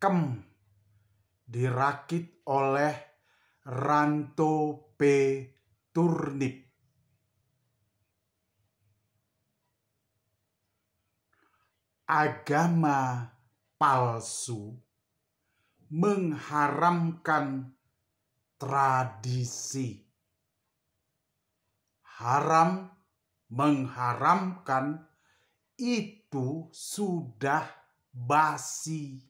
Kem dirakit oleh Ranto P. Turnip. Agama palsu mengharamkan tradisi. Haram mengharamkan itu sudah basi.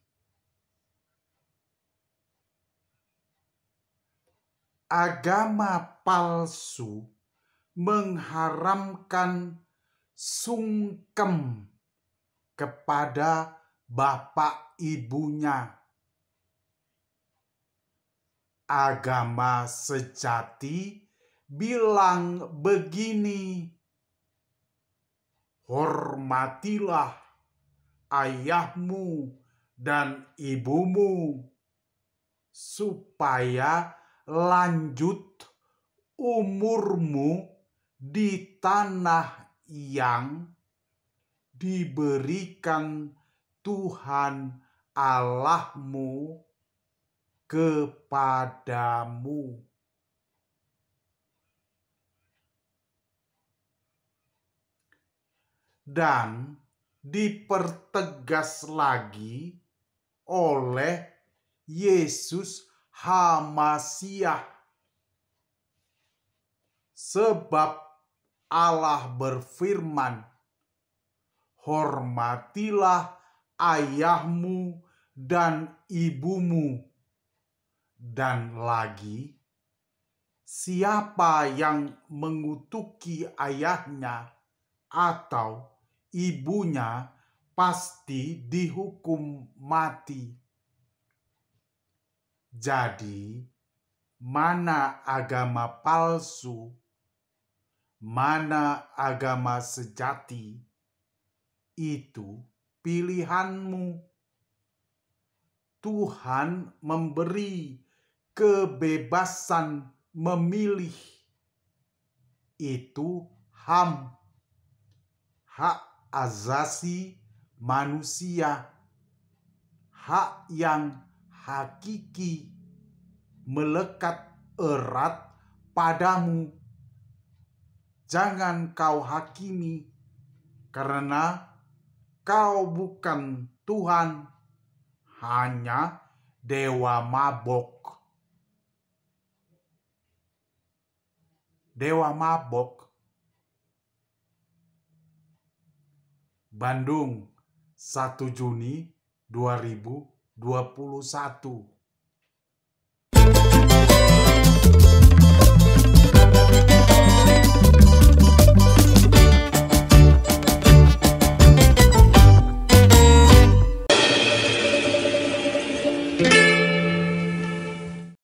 agama palsu mengharamkan sungkem kepada bapak ibunya. Agama sejati bilang begini: "Hormatilah ayahmu dan ibumu, supaya..." lanjut umurmu di tanah yang diberikan Tuhan Allahmu kepadamu. Dan dipertegas lagi oleh Yesus Hamasiah. Sebab Allah berfirman, Hormatilah ayahmu dan ibumu. Dan lagi, siapa yang mengutuki ayahnya atau ibunya pasti dihukum mati jadi, mana agama palsu, mana agama sejati, itu pilihanmu. Tuhan memberi kebebasan memilih. Itu HAM, hak azasi manusia, hak yang hakiki melekat erat padamu. Jangan kau hakimi, karena kau bukan Tuhan, hanya dewa mabok. Dewa mabok. Bandung 1 Juni 2000 21